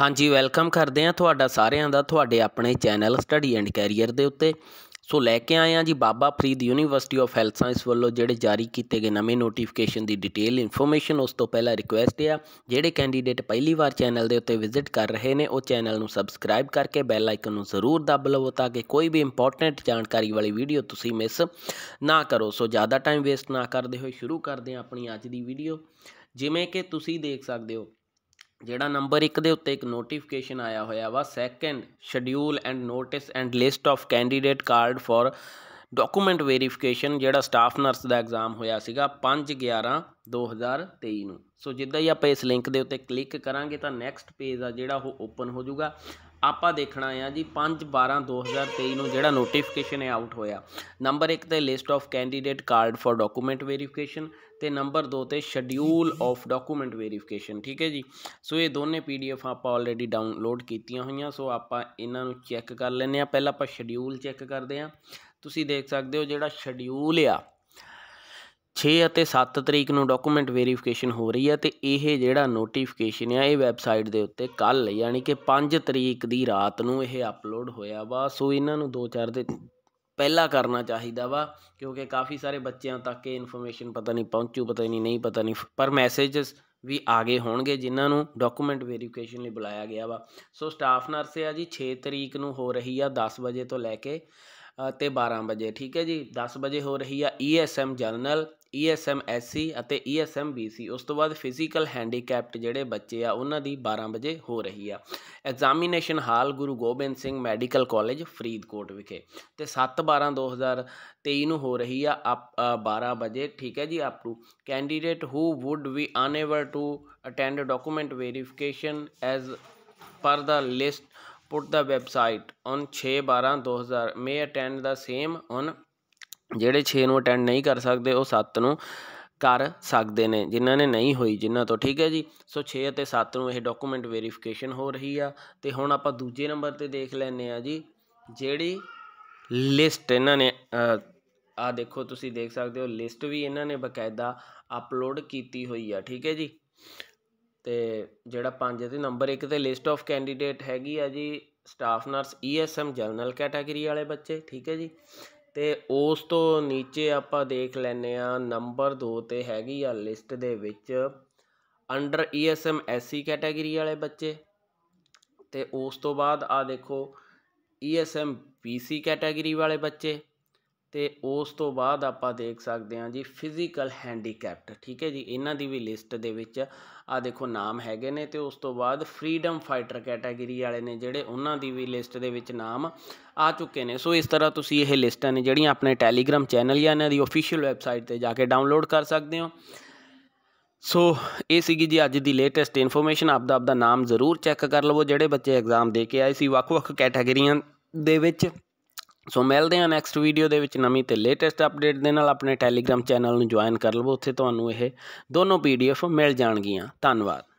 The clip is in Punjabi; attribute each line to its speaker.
Speaker 1: ਹਾਂਜੀ ਵੈਲਕਮ ਕਰਦੇ ਆ ਤੁਹਾਡਾ ਸਾਰਿਆਂ ਦਾ ਤੁਹਾਡੇ ਆਪਣੇ ਚੈਨਲ ਸਟੱਡੀ ਐਂਡ ਕੈਰੀਅਰ ਦੇ ਉੱਤੇ ਸੋ ਲੈ ਕੇ ਆਏ ਆ ਜੀ Baba Farid university of health science ਵੱਲੋਂ ਜਿਹੜੇ ਜਾਰੀ ਕੀਤੇ ਗਏ ਨਵੇਂ ਨੋਟੀਫਿਕੇਸ਼ਨ ਦੀ ਡਿਟੇਲ ਇਨਫੋਰਮੇਸ਼ਨ ਉਸ ਤੋਂ ਪਹਿਲਾਂ ਰਿਕੁਐਸਟ ਆ ਜਿਹੜੇ ਕੈਂਡੀਡੇਟ ਪਹਿਲੀ ਵਾਰ ਚੈਨਲ ਦੇ ਉੱਤੇ ਵਿਜ਼ਿਟ ਕਰ ਰਹੇ ਨੇ ਉਹ ਚੈਨਲ ਨੂੰ ਸਬਸਕ੍ਰਾਈਬ ਕਰਕੇ ਬੈਲ ਆਈਕਨ ਨੂੰ ਜ਼ਰੂਰ ਦਬ ਲਵੋ ਤਾਂ ਕਿ ਕੋਈ ਵੀ ਇੰਪੋਰਟੈਂਟ ਜਾਣਕਾਰੀ ਵਾਲੀ ਵੀਡੀਓ ਤੁਸੀਂ ਮਿਸ ਨਾ ਕਰੋ ਸੋ ਜ਼ਿਆਦਾ ਟਾਈਮ ਵੇਸਟ ਨਾ ਕਰਦੇ ਹੋਏ ਸ਼ੁਰੂ ਕਰਦੇ ਆ ਆਪਣੀ ਅੱਜ ਦੀ ਵੀਡੀਓ ਜਿਵੇਂ ਕਿ ਤੁਸੀਂ ਦੇਖ ਸਕਦੇ ਹੋ ਜਿਹੜਾ ਨੰਬਰ 1 ਦੇ ਉੱਤੇ ਇੱਕ ਨੋਟੀਫਿਕੇਸ਼ਨ ਆਇਆ ਹੋਇਆ ਵਾ second schedule and notice and list of candidate card for document verification ਜਿਹੜਾ ਸਟਾਫ ਨਰਸ ਦਾ ਐਗਜ਼ਾਮ ਹੋਇਆ ਸੀਗਾ 5 11 2023 ਨੂੰ ਸੋ ਜਿੱਦਾਂ ਹੀ ਆਪਾਂ ਇਸ ਲਿੰਕ ਦੇ ਉੱਤੇ ਕਲਿੱਕ ਕਰਾਂਗੇ ਤਾਂ ਨੈਕਸਟ ਪੇਜ ਆ ਜਿਹੜਾ ਉਹ ਓਪਨ ਹੋ ਜਾਊਗਾ ਆਪਾਂ ਦੇਖਣਾ ਆ ਜੀ 5 12 2023 ਨੂੰ ਜਿਹੜਾ ਨੋਟੀਫਿਕੇਸ਼ਨ ਹੈ ਆਊਟ ਹੋਇਆ ਨੰਬਰ 1 ਤੇ list of candidate card for document verification ਤੇ ਨੰਬਰ 2 ਤੇ ਸ਼ਡਿਊਲ ਆਫ ਡਾਕੂਮੈਂਟ ਵੈਰੀਫਿਕੇਸ਼ਨ ਠੀਕ ਹੈ ਜੀ ਸੋ ਇਹ ਦੋਨੇ ਪੀਡੀਐਫ ਆਪਾਂ ਆਲਰੇਡੀ ਡਾਊਨਲੋਡ ਕੀਤੀਆਂ ਹੋਈਆਂ ਸੋ ਆਪਾਂ ਇਹਨਾਂ ਨੂੰ ਚੈੱਕ ਕਰ ਲੈਨੇ ਆ ਪਹਿਲਾਂ ਆਪਾਂ ਸ਼ਡਿਊਲ ਚੈੱਕ ਕਰਦੇ ਆ ਤੁਸੀਂ ਦੇਖ ਸਕਦੇ ਹੋ ਜਿਹੜਾ ਸ਼ਡਿਊਲ ਆ 6 ਅਤੇ 7 ਤਰੀਕ ਨੂੰ ਡਾਕੂਮੈਂਟ ਵੈਰੀਫਿਕੇਸ਼ਨ ਹੋ ਰਹੀ ਹੈ ਤੇ ਇਹ ਜਿਹੜਾ ਨੋਟੀਫਿਕੇਸ਼ਨ ਆ ਇਹ ਵੈਬਸਾਈਟ ਦੇ ਉੱਤੇ ਕੱਲ ਯਾਨੀ ਕਿ 5 ਤਰੀਕ ਦੀ ਰਾਤ ਨੂੰ ਇਹ ਅਪਲੋਡ ਹੋਇਆ ਵਾ ਸੋ ਇਹਨਾਂ ਨੂੰ 2-4 ਦੇ ਪਹਿਲਾਂ ਕਰਨਾ ਚਾਹੀਦਾ ਵਾ ਕਿਉਂਕਿ ਕਾਫੀ ਸਾਰੇ ਬੱਚਿਆਂ ਤੱਕ ਇਹ ਇਨਫੋਰਮੇਸ਼ਨ ਪਤਾ ਨਹੀਂ ਪਹੁੰਚੂ ਪਤਾ ਨਹੀਂ ਨਹੀਂ ਪਤਾ ਨਹੀਂ ਪਰ ਮੈਸੇਜਸ ਵੀ ਆਗੇ ਹੋਣਗੇ ਜਿਨ੍ਹਾਂ ਨੂੰ ਡਾਕੂਮੈਂਟ ਵੈਰੀਫਿਕੇਸ਼ਨ ਲਈ ਬੁਲਾਇਆ ਗਿਆ ਵਾ ਸੋ ਸਟਾਫ ਨਰਸ ਆ ਜੀ 6 ਤਰੀਕ ਨੂੰ ਹੋ ਰਹੀ ਆ 10 ਵਜੇ ਤੋਂ ਲੈ ਕੇ ਤੇ 12 ਵਜੇ ਠੀਕ ਹੈ ਜੀ 10 ਵਜੇ ਹੋ ਰਹੀ ਆ ESM e general ESMSC e ਅਤੇ ਈਐਸਐਮਬੀਸੀ e ਉਸ ਤੋਂ ਬਾਅਦ ਫਿਜ਼ੀਕਲ ਹੈਂਡੀਕੈਪਟ ਜਿਹੜੇ ਬੱਚੇ ਆ ਉਹਨਾਂ ਦੀ 12 ਵਜੇ ਹੋ ਰਹੀ ਆ examination hall Guru Gobind Singh medical college Faridkot ਵਿਖੇ ਤੇ 7/12/2023 ਨੂੰ ਹੋ ਰਹੀ ਆ 12 ਵਜੇ ਠੀਕ ਹੈ ਜੀ up to candidate who would be unable to attend document verification as per the list put the website on 6 12 2000 may attend the same on ਜਿਹੜੇ 6 ਨੂੰ ਅਟੈਂਡ ਨਹੀਂ ਕਰ ਸਕਦੇ ਉਹ 7 ਨੂੰ ਕਰ ਸਕਦੇ ਨੇ ਜਿਨ੍ਹਾਂ ਨੇ ਨਹੀਂ ਹੋਈ ਜਿਨ੍ਹਾਂ ਤੋਂ ਠੀਕ ਹੈ ਜੀ ਸੋ 6 ਅਤੇ 7 ਨੂੰ ਇਹ ਡਾਕੂਮੈਂਟ ਵੈਰੀਫਿਕੇਸ਼ਨ ਹੋ ਰਹੀ ਆ ਤੇ ਹੁਣ ਆਪਾਂ ਦੂਜੇ ਨੰਬਰ ਤੇ ਦੇਖ ਲੈਨੇ ਆ ਜੀ ਜਿਹੜੀ ਲਿਸਟ ਇਹਨਾਂ ਨੇ ਆ ਦੇਖੋ ਤੁਸੀਂ ਦੇਖ ਸਕਦੇ ਹੋ ਲਿਸਟ ਵੀ ਇਹਨਾਂ ਨੇ ਬਕਾਇਦਾ ਅਪਲੋਡ ਕੀਤੀ ਹੋਈ ਆ ਠੀਕ ਹੈ ਜੀ ਤੇ ਜਿਹੜਾ 5 ਤੇ ਨੰਬਰ 1 ਤੇ ਲਿਸਟ ਆਫ ਕੈਂਡੀਡੇਟ ਹੈਗੀ ਆ ਜੀ staff nurse ESM general category ਵਾਲੇ ਬੱਚੇ ਠੀਕ ਹੈ ਜੀ ਤੇ ਉਸ ਤੋਂ ਨੀਚੇ ਆਪਾਂ ਦੇਖ ਲੈਨੇ ਆ ਨੰਬਰ 2 'ਤੇ ਹੈਗੀ ਆ ਲਿਸਟ ਦੇ ਵਿੱਚ ਅੰਡਰ ESM SC ਕੈਟਾਗਰੀ ਵਾਲੇ ਬੱਚੇ ਤੇ ਉਸ ਤੋਂ ਬਾਅਦ ਆ ਦੇਖੋ ESM PC ਕੈਟਾਗਰੀ ਵਾਲੇ ਬੱਚੇ ਤੇ ਉਸ ਤੋਂ ਬਾਅਦ ਆਪਾਂ ਦੇਖ ਸਕਦੇ ਹਾਂ ਜੀ ਫਿਜ਼ੀਕਲ ਹੈਂਡੀਕੈਪਟ ਠੀਕ ਹੈ ਜੀ ਇਹਨਾਂ ਦੀ ਵੀ ਲਿਸਟ ਦੇ ਵਿੱਚ ਆ ਦੇਖੋ ਨਾਮ ਹੈਗੇ ਨੇ ਤੇ ਉਸ ਤੋਂ ਬਾਅਦ ਫਰੀडम ਫਾਈਟਰ ਕੈਟਾਗਰੀ ਵਾਲੇ ਨੇ ਜਿਹੜੇ ਉਹਨਾਂ ਦੀ ਵੀ ਲਿਸਟ ਦੇ ਵਿੱਚ ਨਾਮ ਆ ਚੁੱਕੇ ਨੇ ਸੋ ਇਸ ਤਰ੍ਹਾਂ ਤੁਸੀਂ ਇਹ ਲਿਸਟਾਂ ਨੇ ਜਿਹੜੀਆਂ ਆਪਣੇ ਟੈਲੀਗ੍ਰਾਮ ਚੈਨਲ ਜਾਂ ਇਹਨਾਂ ਦੀ ਅਫੀਸ਼ੀਅਲ ਵੈਬਸਾਈਟ ਤੇ ਜਾ ਕੇ ਡਾਊਨਲੋਡ ਕਰ ਸਕਦੇ ਹੋ ਸੋ ਇਹ ਸੀਗੀ ਜੀ ਅੱਜ ਦੀ ਲੇਟੈਸਟ ਇਨਫੋਰਮੇਸ਼ਨ ਆਪ ਦਾ ਆਪ ਦਾ ਨਾਮ ਜ਼ਰੂਰ ਚੈੱਕ ਕਰ ਲਵੋ ਜਿਹੜੇ ਬੱਚੇ ਐਗਜ਼ਾਮ ਦੇ ਕੇ ਆਏ ਸੀ ਵੱਖ-ਵੱਖ ਕੈਟਾਗਰੀਆਂ ਦੇ ਵਿੱਚ ਸੋ ਮਿਲਦੇ ਹਾਂ ਨੈਕਸਟ ਵੀਡੀਓ ਦੇ ਵਿੱਚ ਨਵੀਂ ਤੇ ਲੇਟੈਸਟ ਅਪਡੇਟ ਦੇ ਨਾਲ ਆਪਣੇ ਟੈਲੀਗ੍ਰam ਚੈਨਲ ਨੂੰ ਜੁਆਇਨ ਕਰ ਲਵੋ ਉੱਥੇ ਤੁਹਾਨੂੰ ਇਹ ਦੋਨੋਂ ਪੀਡੀਐਫ ਮਿਲ ਜਾਣਗੀਆਂ ਧੰਨਵਾਦ